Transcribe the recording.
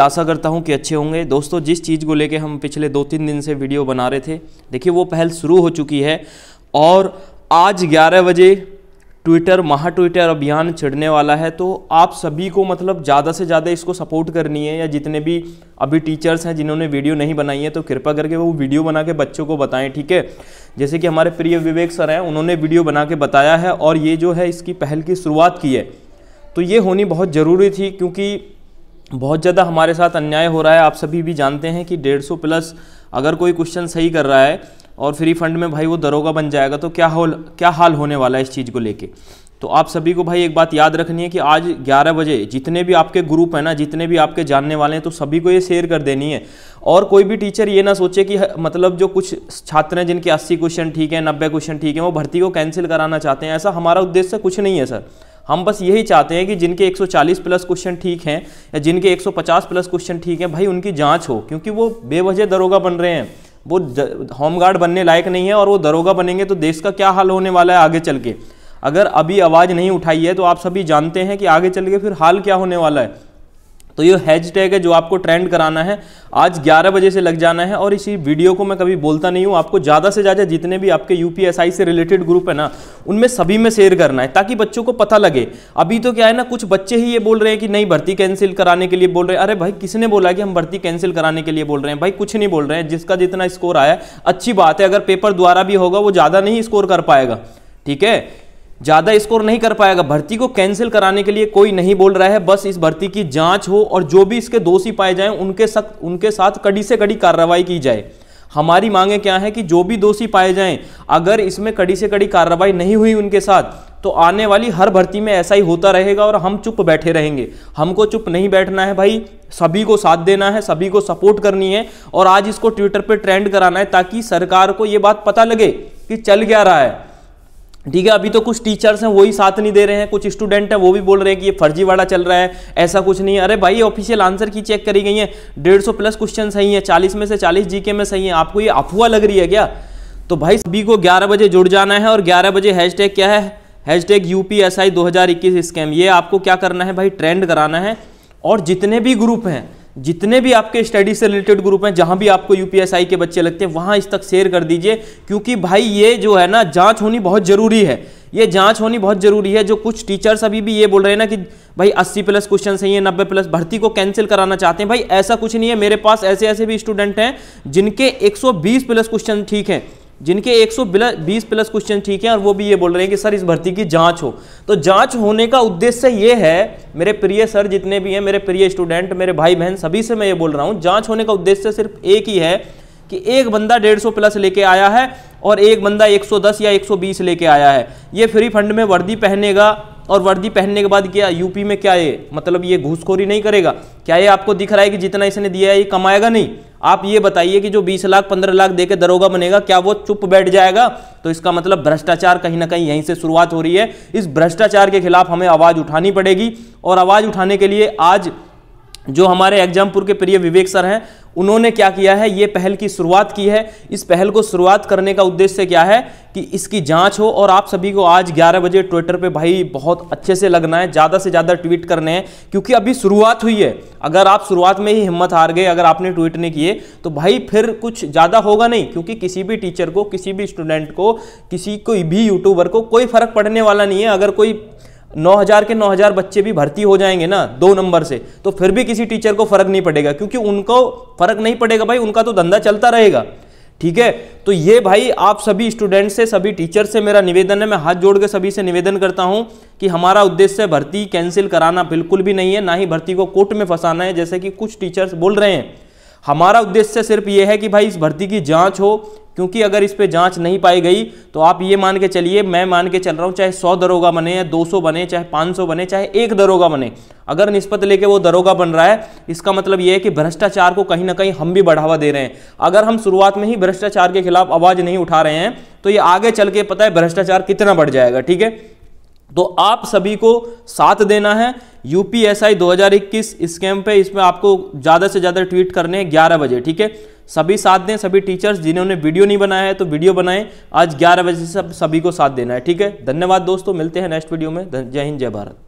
आशा करता हूं कि अच्छे होंगे दोस्तों जिस चीज़ को लेके हम पिछले दो तीन दिन से वीडियो बना रहे थे देखिए वो पहल शुरू हो चुकी है और आज 11 बजे ट्विटर महा ट्विटर अभियान चढ़ने वाला है तो आप सभी को मतलब ज़्यादा से ज़्यादा इसको सपोर्ट करनी है या जितने भी अभी टीचर्स हैं जिन्होंने वीडियो नहीं बनाई है तो कृपा करके वो वीडियो बना के बच्चों को बताएं ठीक है जैसे कि हमारे प्रिय विवेक सर हैं उन्होंने वीडियो बना के बताया है और ये जो है इसकी पहल की शुरुआत की है तो ये होनी बहुत ज़रूरी थी क्योंकि बहुत ज़्यादा हमारे साथ अन्याय हो रहा है आप सभी भी जानते हैं कि डेढ़ सौ प्लस अगर कोई क्वेश्चन सही कर रहा है और फ्री फंड में भाई वो दरोगा बन जाएगा तो क्या हाल क्या हाल होने वाला है इस चीज़ को लेके तो आप सभी को भाई एक बात याद रखनी है कि आज 11 बजे जितने भी आपके ग्रुप हैं ना जितने भी आपके जानने वाले हैं तो सभी को ये शेयर कर देनी है और कोई भी टीचर ये ना सोचे कि मतलब जो कुछ छात्र हैं जिनके अस्सी क्वेश्चन ठीक हैं नब्बे क्वेश्चन ठीक हैं वो भर्ती को कैंसिल कराना चाहते हैं ऐसा हमारा उद्देश्य कुछ नहीं है सर हम बस यही चाहते हैं कि जिनके 140 प्लस क्वेश्चन ठीक हैं या जिनके 150 प्लस क्वेश्चन ठीक हैं भाई उनकी जांच हो क्योंकि वो बेवजह दरोगा बन रहे हैं वो होमगार्ड बनने लायक नहीं है और वो दरोगा बनेंगे तो देश का क्या हाल होने वाला है आगे चल के अगर अभी आवाज़ नहीं उठाई है तो आप सभी जानते हैं कि आगे चल के फिर हाल क्या होने वाला है तो ये हैज टैग है जो आपको ट्रेंड कराना है आज 11 बजे से लग जाना है और इसी वीडियो को मैं कभी बोलता नहीं हूँ आपको ज़्यादा से ज़्यादा जितने भी आपके यूपीएसआई से रिलेटेड ग्रुप है ना उनमें सभी में शेयर करना है ताकि बच्चों को पता लगे अभी तो क्या है ना कुछ बच्चे ही ये बोल रहे हैं कि नहीं भर्ती कैंसिल कराने के लिए बोल रहे हैं अरे भाई किसने बोला कि हम भर्ती कैंसिल कराने के लिए बोल रहे हैं भाई कुछ नहीं बोल रहे हैं जिसका जितना स्कोर आया अच्छी बात है अगर पेपर द्वारा भी होगा वो ज़्यादा नहीं स्कोर कर पाएगा ठीक है ज़्यादा स्कोर नहीं कर पाएगा भर्ती को कैंसिल कराने के लिए कोई नहीं बोल रहा है बस इस भर्ती की जांच हो और जो भी इसके दोषी पाए जाएं उनके सख्त उनके साथ कड़ी से कड़ी कार्रवाई की जाए हमारी मांगे क्या है कि जो भी दोषी पाए जाएं अगर इसमें कड़ी से कड़ी कार्रवाई नहीं हुई उनके साथ तो आने वाली हर भर्ती में ऐसा ही होता रहेगा और हम चुप बैठे रहेंगे हमको चुप नहीं बैठना है भाई सभी को साथ देना है सभी को सपोर्ट करनी है और आज इसको ट्विटर पर ट्रेंड कराना है ताकि सरकार को ये बात पता लगे कि चल क्या रहा है ठीक है अभी तो कुछ टीचर्स हैं वही साथ नहीं दे रहे हैं कुछ स्टूडेंट हैं वो भी बोल रहे हैं कि ये फर्जीवाड़ा चल रहा है ऐसा कुछ नहीं है अरे भाई ऑफिशियल आंसर की चेक करी गई है डेढ़ सौ प्लस क्वेश्चन सही है चालीस में से चालीस जीके में सही है आपको ये अफवाह लग रही है क्या तो भाई सभी को ग्यारह बजे जुड़ जाना है और ग्यारह बजे हैशटैग क्या है hashtag U P S I दो हज़ार इक्कीस स्कैम ये आपको क्या करना है भाई ट्रेंड कराना है और जितने भी ग्रुप हैं जितने भी आपके स्टडी से रिलेटेड ग्रुप हैं जहां भी आपको यूपीएसआई के बच्चे लगते हैं वहां इस तक शेयर कर दीजिए क्योंकि भाई ये जो है ना जांच होनी बहुत ज़रूरी है ये जांच होनी बहुत ज़रूरी है जो कुछ टीचर्स अभी भी ये बोल रहे हैं ना कि भाई 80 प्लस क्वेश्चन है ये प्लस भर्ती को कैंसिल कराना चाहते हैं भाई ऐसा कुछ नहीं है मेरे पास ऐसे ऐसे भी स्टूडेंट हैं जिनके एक प्लस क्वेश्चन ठीक हैं जिनके 120 प्लस क्वेश्चन ठीक हैं और वो भी ये बोल रहे हैं कि सर इस भर्ती की जांच हो तो जांच होने का उद्देश्य ये है मेरे प्रिय सर जितने भी हैं मेरे प्रिय स्टूडेंट मेरे भाई बहन सभी से मैं ये बोल रहा हूँ जाँच होने का उद्देश्य सिर्फ एक ही है कि एक बंदा डेढ़ प्लस लेके आया है और एक बंदा 110 या 120 लेके आया है ये फ्री फंड में वर्दी पहनेगा और वर्दी पहनने के बाद क्या यूपी में क्या ये मतलब ये घूसखोरी नहीं करेगा क्या ये आपको दिख रहा है कि जितना इसने दिया है ये कमाएगा नहीं आप ये बताइए कि जो 20 लाख 15 लाख देके दरोगा बनेगा क्या वो चुप बैठ जाएगा तो इसका मतलब भ्रष्टाचार कहीं ना कहीं यहीं से शुरुआत हो रही है इस भ्रष्टाचार के खिलाफ हमें आवाज़ उठानी पड़ेगी और आवाज़ उठाने के लिए आज जो हमारे एग्जामपुर के प्रिय विवेक सर हैं उन्होंने क्या किया है ये पहल की शुरुआत की है इस पहल को शुरुआत करने का उद्देश्य क्या है कि इसकी जांच हो और आप सभी को आज 11 बजे ट्विटर पे भाई बहुत अच्छे से लगना है ज़्यादा से ज़्यादा ट्वीट करने हैं क्योंकि अभी शुरुआत हुई है अगर आप शुरुआत में ही हिम्मत हार गए अगर आपने ट्वीट नहीं किए तो भाई फिर कुछ ज़्यादा होगा नहीं क्योंकि किसी भी टीचर को किसी भी स्टूडेंट को किसी कोई भी यूट्यूबर को कोई फर्क पड़ने वाला नहीं है अगर कोई 9000 के 9000 बच्चे भी भर्ती हो जाएंगे ना दो नंबर से तो फिर भी किसी टीचर को फर्क नहीं पड़ेगा क्योंकि उनको फर्क नहीं पड़ेगा भाई उनका तो धंधा चलता रहेगा ठीक है तो ये भाई आप सभी स्टूडेंट से सभी टीचर से मेरा निवेदन है मैं हाथ जोड़ के सभी से निवेदन करता हूं कि हमारा उद्देश्य भर्ती कैंसिल कराना बिल्कुल भी नहीं है ना ही भर्ती को कोर्ट में फंसाना है जैसे कि कुछ टीचर्स बोल रहे हैं हमारा उद्देश्य सिर्फ ये है कि भाई इस भर्ती की जांच हो क्योंकि अगर इस पर जांच नहीं पाई गई तो आप ये मान के चलिए मैं मान के चल रहा हूँ चाहे सौ दरोगा बने या दो सौ बने चाहे पाँच सौ बने चाहे एक दरोगा बने अगर निस्पत लेके वो दरोगा बन रहा है इसका मतलब ये है कि भ्रष्टाचार को कहीं ना कहीं हम भी बढ़ावा दे रहे हैं अगर हम शुरुआत में ही भ्रष्टाचार के खिलाफ आवाज़ नहीं उठा रहे हैं तो ये आगे चल के पता है भ्रष्टाचार कितना बढ़ जाएगा ठीक है तो आप सभी को साथ देना है यूपीएसआई 2021 इस कैंप है इसमें आपको ज़्यादा से ज़्यादा ट्वीट करने हैं ग्यारह बजे ठीक है सभी साथ दें सभी टीचर्स जिन्होंने वीडियो नहीं बनाया है तो वीडियो बनाएं आज ग्यारह बजे से सभी को साथ देना है ठीक है धन्यवाद दोस्तों मिलते हैं नेक्स्ट वीडियो में जय हिंद जय भारत